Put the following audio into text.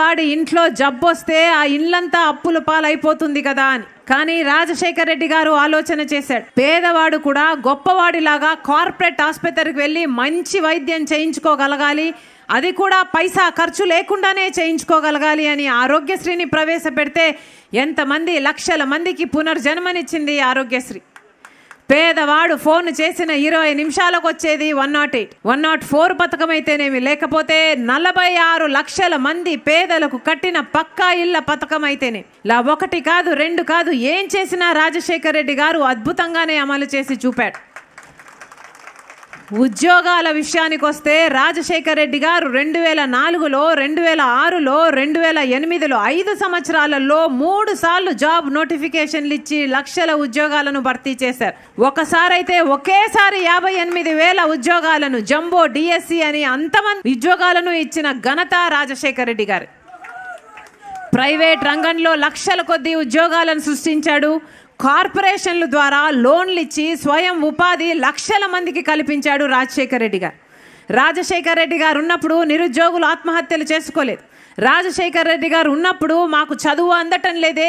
వాడి ఇంట్లో జబ్బొస్తే ఆ ఇల్లంతా అప్పుల పాలైపోతుంది కదా అని కానీ రాజశేఖర్ రెడ్డి గారు ఆలోచన చేశాడు పేదవాడు కూడా గొప్పవాడిలాగా కార్పొరేట్ ఆసుపత్రికి వెళ్ళి మంచి వైద్యం చేయించుకోగలగాలి అది కూడా పైసా ఖర్చు లేకుండానే చేయించుకోగలగాలి అని ఆరోగ్యశ్రీని ప్రవేశపెడితే ఎంతమంది లక్షల మందికి పునర్జన్మనిచ్చింది ఆరోగ్యశ్రీ పేదవాడు ఫోన్ చేసిన ఇరవై నిమిషాలకు వచ్చేది one nought eight one nought four పథకం అయితేనేమి లేకపోతే నలభై ఆరు లక్షల మంది పేదలకు కట్టిన పక్కా ఇళ్ల పథకం అయితేనే ఇలా ఒకటి కాదు రెండు కాదు ఏం చేసినా రాజశేఖర్ రెడ్డి గారు అద్భుతంగానే అమలు చేసి చూపాడు ఉద్యోగాల విషయానికి వస్తే రాజశేఖర్ రెడ్డి గారు రెండు వేల నాలుగులో రెండు వేల ఆరులో రెండు వేల ఎనిమిదిలో ఐదు సంవత్సరాలలో మూడు సార్లు జాబ్ నోటిఫికేషన్లు ఇచ్చి లక్షల ఉద్యోగాలను భర్తీ చేశారు ఒకసారైతే ఒకేసారి యాభై ఎనిమిది వేల ఉద్యోగాలను జంబో డిఎస్సి అని అంతమంది ఉద్యోగాలను ఇచ్చిన ఘనత రాజశేఖర్ రెడ్డి గారు ప్రైవేట్ రంగంలో లక్షల కొద్ది ఉద్యోగాలను సృష్టించాడు కార్పొరేషన్ల ద్వారా లోన్లు ఇచ్చి స్వయం ఉపాధి లక్షల మందికి కల్పించాడు రాజశేఖర రెడ్డి గారు రాజశేఖర రెడ్డి గారు ఉన్నప్పుడు నిరుద్యోగులు ఆత్మహత్యలు చేసుకోలేదు రాజశేఖర రెడ్డి గారు ఉన్నప్పుడు మాకు చదువు అందటం లేదే